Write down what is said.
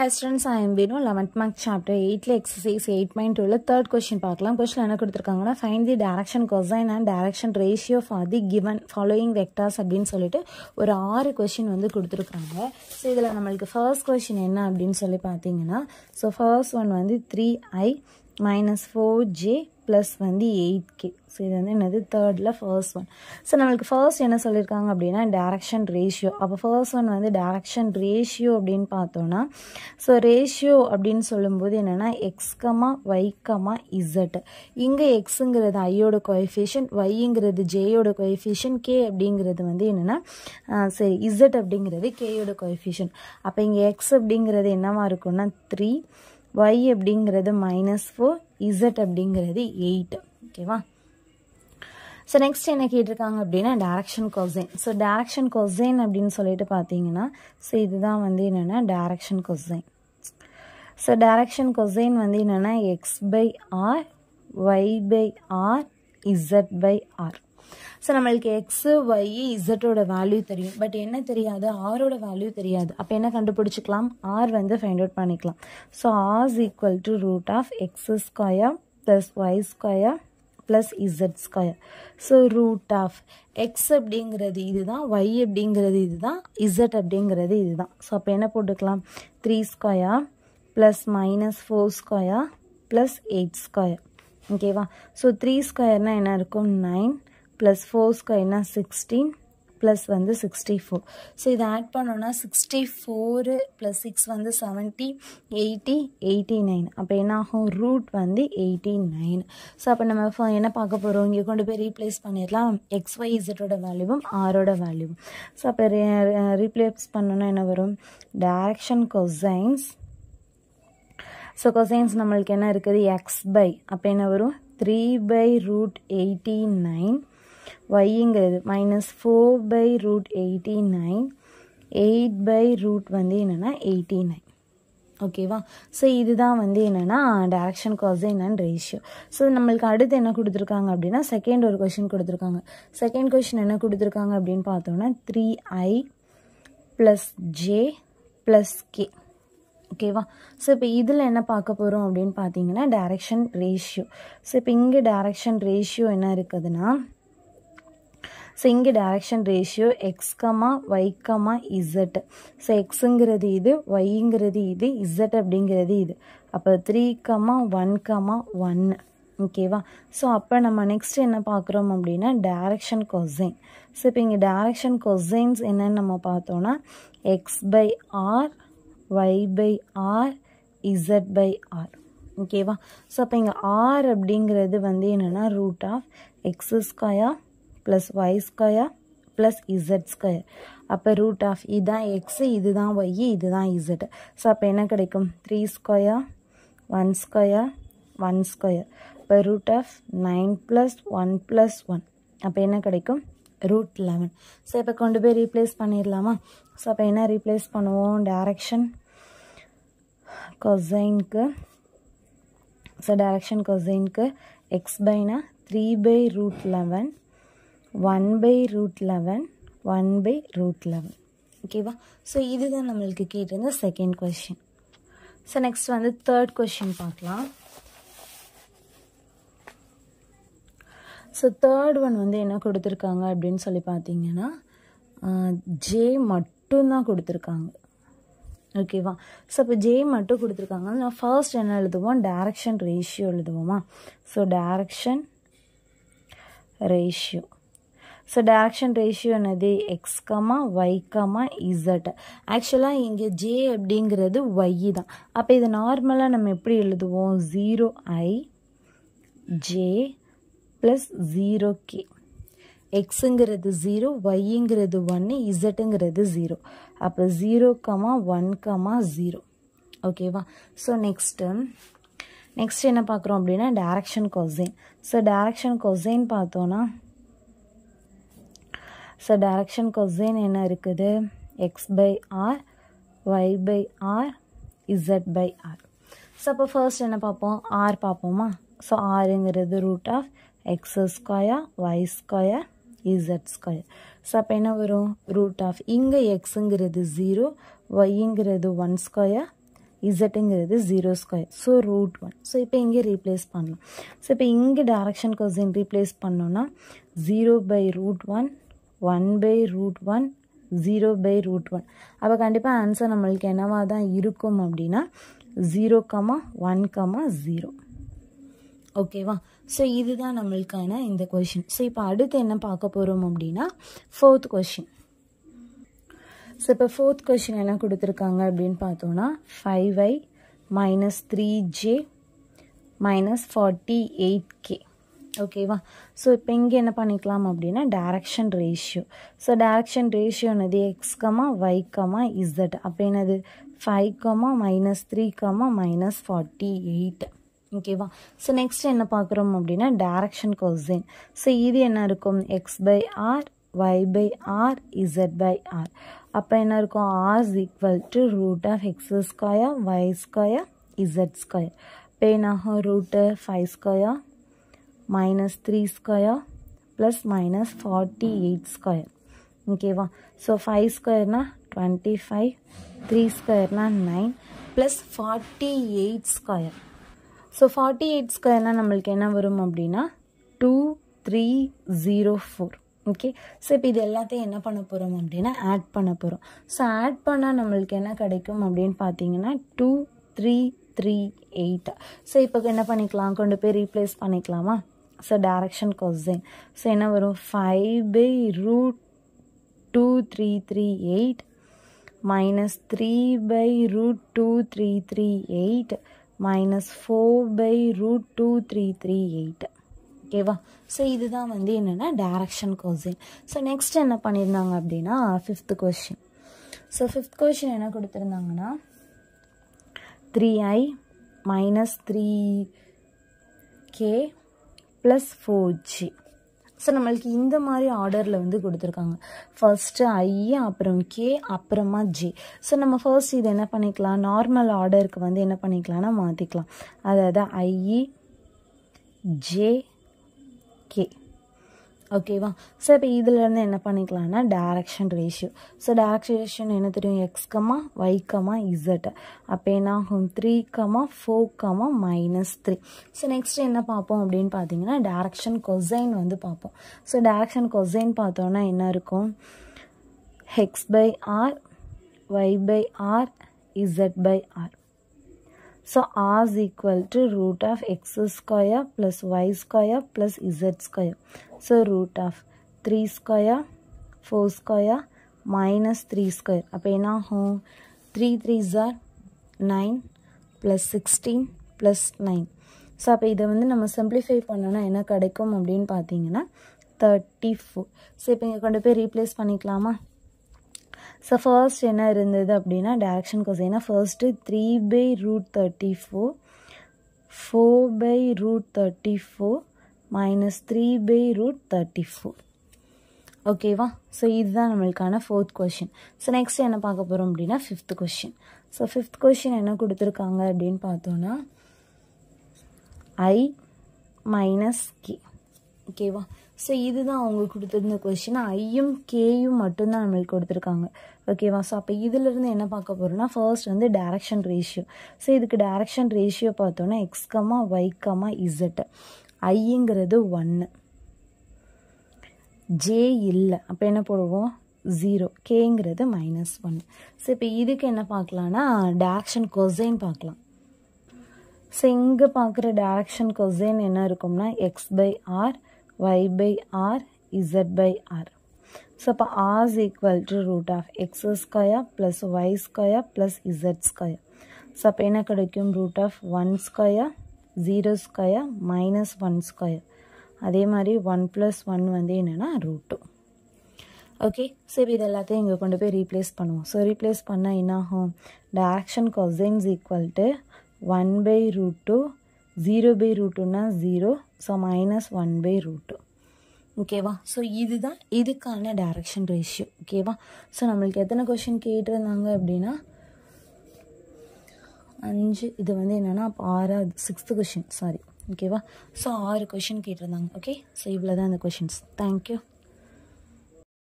High students I am வேணும் eleventh mark chapter எயிட்டில் exercise eight point டூவில் third question பார்க்கலாம் கொஸ்டின் என்ன கொடுத்துருக்காங்கன்னா find the direction cosine and direction ratio for the given following vectors அப்படின்னு சொல்லிட்டு ஒரு ஆறு கொஸ்டின் வந்து கொடுத்துருக்காங்க ஸோ இதில் நம்மளுக்கு ஃபர்ஸ்ட் கொஸ்டின் என்ன அப்படின்னு சொல்லி பார்த்தீங்கன்னா ஸோ ஃபர்ஸ்ட் ஒன் வந்து three i minus four j plus வந்து எயிட் கே ஸோ இது வந்து என்னது தேர்டில் ஃபர்ஸ்ட் ஒன் ஸோ நம்மளுக்கு ஃபர்ஸ்ட் என்ன சொல்லியிருக்காங்க அப்படின்னா டேரக்ஷன் ரேஷியோ அப்போ ஃபர்ஸ்ட் ஒன் வந்து டேரக்ஷன் ரேஷியோ அப்படின்னு பார்த்தோன்னா ஸோ ரேஷியோ அப்படின்னு சொல்லும்போது என்னென்னா எக்ஸ்கமா வைக்கமா இசட் இங்கே எக்ஸுங்கிறது ஐயோட கொஎஃபிஷியன் ஒய்ங்கிறது ஜேயோட கொஎஃபிஷியன் கே அப்படிங்கிறது வந்து என்னென்னா சரி இசட் அப்படிங்கிறது கேயோட கொஎஃபிஷியன் அப்போ இங்கே எக்ஸ் அப்படிங்கிறது என்னவாக இருக்கும்னா த்ரீ y அப்படிங்கிறது மைனஸ் ஃபோர் இசட் அப்படிங்கிறது எயிட் ஓகேவா ஸோ நெக்ஸ்ட் என்ன கேட்டிருக்காங்க அப்படின்னா direction cosine so direction cosine அப்படின்னு சொல்லிட்டு பார்த்தீங்கன்னா ஸோ இதுதான் வந்து என்னென்னா direction cosine so direction cosine வந்து என்னென்னா x by r y by r z by r so நம்மளுக்கு எக்ஸு ஒய் இசட்டோட வேல்யூ தெரியும் பட் என்ன தெரியாது ஆரோட வேல்யூ தெரியாது அப்போ என்ன கண்டுபிடிச்சிக்கலாம் ஆர் வந்து ஃபைண்ட் அவுட் பண்ணிக்கலாம் so r's equal to root of x square plus y square plus z square so root of x அப்படிங்கிறது இது தான் ஒய் அப்படிங்கிறது இது தான் இசட் அப்படிங்கிறது இதுதான் ஸோ அப்போ என்ன போட்டுக்கலாம் three square plus minus four square plus eight square ஓகேவா ஸோ த்ரீ ஸ்கொயர்னால் என்ன இருக்கும் நைன் ப்ளஸ் ஃபோர் ஸ்கொயர்னா சிக்ஸ்டீன் ப்ளஸ் வந்து சிக்ஸ்டி ஃபோர் ஸோ இதை ஆட் பண்ணோன்னா சிக்ஸ்டி ஃபோரு ப்ளஸ் சிக்ஸ் வந்து செவன்ட்டி எயிட்டி எயிட்டி நைன் அப்போ என்ன ஆகும் ரூட் வந்து எயிட்டி நைன் ஸோ அப்போ நம்ம என்ன பார்க்க போகிறோம் இங்கே கொண்டு போய் ரீப்ளேஸ் பண்ணிடலாம் எக்ஸ் ஒய் இசட்டோட வேல்யூவும் ஆரோட வேல்யூவும் ஸோ அப்போ ரீப்ளேஸ் பண்ணோன்னா என்ன வரும் டேரக்ஷன் கொசைன்ஸ் ஸோ கொசைன்ஸ் நம்மளுக்கு என்ன இருக்குது எக்ஸ் பை அப்போ என்ன வரும் three by root eighty nine ஒய்ங்கிறது minus four by root eighty nine eight by root வந்து என்னென்னா எயிட்டி நைன் ஓகேவா ஸோ இதுதான் வந்து என்னென்னா டேரக்ஷன் காஸ் என்னன்னு ரேஷியோ ஸோ நம்மளுக்கு அடுத்து என்ன கொடுத்துருக்காங்க அப்படின்னா செகண்ட் ஒரு கொஷின் கொடுத்துருக்காங்க செகண்ட் கொஷின் என்ன கொடுத்துருக்காங்க அப்படின்னு பார்த்தோன்னா three i plus j plus k ஓகேவா ஸோ இப்போ இதில் என்ன பார்க்க போகிறோம் அப்படின்னு பார்த்தீங்கன்னா டேரக்ஷன் ரேஷியோ ஸோ இப்போ இங்கே டேரக்ஷன் ரேஷியோ என்ன இருக்குதுன்னா ஸோ இங்கே direction ratio x comma y comma z so எக்ஸுங்கிறது இது வைங்கிறது இது இசட் அப்படிங்கிறது இது அப்போ த்ரீ கமா ஒன் கமா ஒன்று ஓகேவா ஸோ அப்போ நம்ம நெக்ஸ்ட் என்ன பார்க்குறோம் அப்படின்னா டேரக்ஷன் கொசைன் ஸோ இப்போ இங்கே டேரக்ஷன் கொசைன்ஸ் என்னன்னு நம்ம பார்த்தோன்னா x by r y by r z by r ஓகேவா ஸோ அப்போ இங்கே ஆர் அப்படிங்கிறது வந்து என்னென்னா root of x square plus y square plus z square அப்போ ரூட் ஆஃப் இதுதான் x இதுதான் ஒய் இதுதான் இசட் ஸோ அப்போ என்ன கிடைக்கும் three square one square one square இப்போ root of nine plus one plus one அப்போ என்ன கிடைக்கும் ரூட் லெவன் ஸோ இப்போ கொண்டு போய் ரீப்ளேஸ் பண்ணிடலாமா ஸோ அப்போ என்ன ரீப்ளேஸ் பண்ணுவோம் டேரெக்ஷன் கொசைனுக்கு ஸோ டேரெக்ஷன் கொசைனுக்கு எக்ஸ் பைனா three by root eleven one by root eleven one by root eleven ஓகேவா ஸோ இதுதான் நம்மளுக்கு கேட்டிருந்த செகண்ட் கொஷின் ஸோ நெக்ஸ்ட் வந்து தேர்ட் கொஷின் பார்க்கலாம் ஸோ தேர்ட் ஒன் வந்து என்ன கொடுத்துருக்காங்க அப்படின்னு சொல்லி பார்த்தீங்கன்னா ஜே மட்டும்தான் கொடுத்துருக்காங்க ஓகேவா ஸோ இப்போ ஜே மட்டும் கொடுத்துருக்காங்க நான் ஃபர்ஸ்ட் என்ன எழுதுவோம் டேரக்ஷன் ரேஷியோ எழுதுவோமா so direction ratio So, direction ratio என்னது x comma Z. Actually, z ஆக்சுவலாக இங்கே ஜே அப்படிங்கிறது ஒய் தான் அப்போ இது நார்மலாக நம்ம எப்படி எழுதுவோம் zero i j plus zero k எக்ஸுங்கிறது ஜீரோ ஒய்ங்கிறது ஒன்று இசட்டுங்கிறது ஜீரோ அப்போ ஜீரோ கமா ஒன் கமா வா. ஓகேவா ஸோ நெக்ஸ்ட்டு நெக்ஸ்ட் என்ன பார்க்குறோம் அப்படின்னா direction cosine. So direction cosine பார்த்தோன்னா ஸோ டேரக்ஷன் கொஸ்டின் என்ன இருக்குது x by r y by r z by r so அப்போ ஃபர்ஸ்ட் என்ன பார்ப்போம் ஆர் பார்ப்போமா ஸோ ஆருங்கிறது root of x square y square z square so அப்போ என்ன வரும் ரூட் ஆஃப் இங்கே எக்ஸுங்கிறது ஜீரோ ஒய்ங்கிறது ஒன் ஸ்கொயர் இசட்டுங்கிறது zero square so root one so இப்போ இங்கே ரீப்ளேஸ் பண்ணலாம் ஸோ இப்போ இங்கே டேரக்ஷன் கொஸ்டின் ரீப்ளேஸ் பண்ணோன்னா zero by root one one by root one zero by root one அப்போ கண்டிப்பாக ஆன்சர் நம்மளுக்கு என்னவாக தான் இருக்கும் அப்படின்னா zero comma one comma zero ஓகேவா ஸோ இதுதான் நம்மளுக்கான இந்த கொஷின் ஸோ இப்போ அடுத்து என்ன பார்க்க போகிறோம் அப்படின்னா ஃபோர்த் கொஷின் ஸோ இப்போ ஃபோர்த் கொஷின் என்ன கொடுத்துருக்காங்க அப்படின்னு பார்த்தோன்னா five i minus three j minus forty eight k ஓகேவா ஸோ இப்போ இங்கே என்ன பண்ணிக்கலாம் அப்படின்னா direction ratio so direction ratio என்னது எக்ஸ்கமா வைக்கமா இசட் அப்போ என்னது five comma minus three comma minus forty eight ஓகேவா ஸோ நெக்ஸ்ட் என்ன பார்க்குறோம் அப்படின்னா டேரக்ஷன் கொஸ்டின் ஸோ இது என்ன இருக்கும் x by r y by r z by R அப்போ என்ன இருக்கும் r is equal to root of x square y square z square இப்போ என்னாகும் root five square minus 3 square plus minus 48 square. ஓகேவா so five ஸ்கொயர்னா twenty five three ஸ்கொயர்னா nine plus forty eight square so forty eight ஸ்கொயர்னால் நம்மளுக்கு என்ன வரும் அப்படின்னா two three zero four okay so இப்போ இது எல்லாத்தையும் என்ன பண்ண போகிறோம் அப்படின்னா ஆட் பண்ண போகிறோம் ஸோ ஆட் பண்ணால் நம்மளுக்கு என்ன கிடைக்கும் அப்படின்னு பார்த்தீங்கன்னா two three three eight so இப்போ என்ன பண்ணிக்கலாம் கொண்டு போய் ரீப்ளேஸ் பண்ணிக்கலாமா ஸோ டேரக்ஷன் கொஸ்டின் ஸோ என்ன வரும் five by root two three three eight minus three by root two three three eight minus four by root two three three eight ஓகேவா so இதுதான் வந்து என்னென்னா டேரக்ஷன் கொஸ்டின் ஸோ நெக்ஸ்ட் என்ன பண்ணியிருந்தாங்க அப்படின்னா fifth question so fifth question என்ன கொடுத்துருந்தாங்கன்னா three i minus three k plus four j so நம்மளுக்கு இந்த மாதிரி ஆர்டரில் வந்து கொடுத்துருக்காங்க ஃபர்ஸ்ட்டு ஐ அப்புறம் கே அப்புறமா ஜே ஸோ நம்ம ஃபர்ஸ்ட் இது என்ன பண்ணிக்கலாம் நார்மல் ஆர்டருக்கு வந்து என்ன பண்ணிக்கலாம்னா மாற்றிக்கலாம் அதாவது ஐஇ ஜே கே ஓகேவா ஸோ இப்போ இதிலேருந்து என்ன பண்ணிக்கலாம்னா டேரக்ஷன் ரேஷியோ ஸோ டேரக்ஷன் ரேஷியோன்னு என்ன தெரியும் எக்ஸ் கமா ஒய் இசட் அப்போ என்ன ஆகும் three comma four comma minus three so next என்ன பார்ப்போம் அப்படின்னு பார்த்தீங்கன்னா டேரக்ஷன் கொசைன் வந்து பார்ப்போம் ஸோ டேரக்ஷன் கொசைன் பார்த்தோன்னா என்ன இருக்கும் x by r y by r z by r so as is equal to root of x square plus y square plus z square. So root of 3 square, 4 square minus 3 அப்போ என்ன ஆகும் three three are nine plus sixteen plus nine so அப்போ இதை வந்து நம்ம simplify பண்ணோன்னா என்ன கிடைக்கும் அப்படின்னு பார்த்தீங்கன்னா தேர்ட்டி ஃபோர் ஸோ இப்போ இங்கே கொண்டு போய் ரீப்ளேஸ் பண்ணிக்கலாமா ஸோ ஃபர்ஸ்ட் என்ன இருந்தது அப்படின்னா டேரக்ஷன் கொசைனா first three by root thirty four four by root thirty four minus three by root thirty four ஓகேவா ஸோ இதுதான் நம்மளுக்கான ஃபோர்த் கொஷின் ஸோ நெக்ஸ்ட் என்ன பார்க்க போகிறோம் அப்படின்னா fifth question so fifth question என்ன கொடுத்துருக்காங்க அப்படின்னு பார்த்தோன்னா ஐ மைனஸ் கே ஓகேவா ஸோ இதுதான் அவங்க கொடுத்துருந்த கொஷின் ஐயும் கேயும் மட்டும்தான் நம்மளுக்கு கொடுத்துருக்காங்க ஓகேவா ஸோ அப்போ இதிலிருந்து என்ன பார்க்க போகிறோம்னா ஃபர்ஸ்ட் வந்து டேரக்ஷன் ரேஷியோ ஸோ இதுக்கு டேரக்ஷன் ரேஷியோ பார்த்தோன்னா எக்ஸ்கமா வைக்கமா இசட்டு ஐங்கிறது ஒன்று ஜே இல்லை அப்போ என்ன போடுவோம் ஜீரோ கேங்கிறது மைனஸ் ஒன் ஸோ இப்போ இதுக்கு என்ன பார்க்கலான்னா டேரக்ஷன் கொசைன் பார்க்கலாம் ஸோ இங்கே பார்க்குற டேரக்ஷன் கொசைன் என்ன இருக்கும்னா x by r y by r z by r. So, r is equal to root of x square plus y square plus z square. So, அப்போ என்ன கிடைக்கும் root of 1 square 0 square minus 1 square. அதே மாதிரி 1 plus 1 வந்து என்னென்னா root 2. Okay so இப்போ இது எல்லாத்தையும் இங்கே கொண்டு போய் ரீப்ளேஸ் பண்ணுவோம் ஸோ ரீப்ளேஸ் பண்ணால் என்னாகும் direction cosines equal to one by root two zero by root டூனா zero so minus one by root ஓகேவா ஸோ இதுதான் இதுக்கான டைரக்ஷன் ரேஷியோ ஓகேவா ஸோ நம்மளுக்கு எத்தனை கொஷின் கேட்டிருந்தாங்க அப்படின்னா அஞ்சு இது வந்து என்னென்னா ஆறாவது சிக்ஸ்த்து கொஷின் சாரி ஓகேவா ஸோ ஆறு கொஷின் கேட்டிருந்தாங்க ஓகே ஸோ இவ்வளோ தான் அந்த கொஷின்ஸ் தேங்க்யூ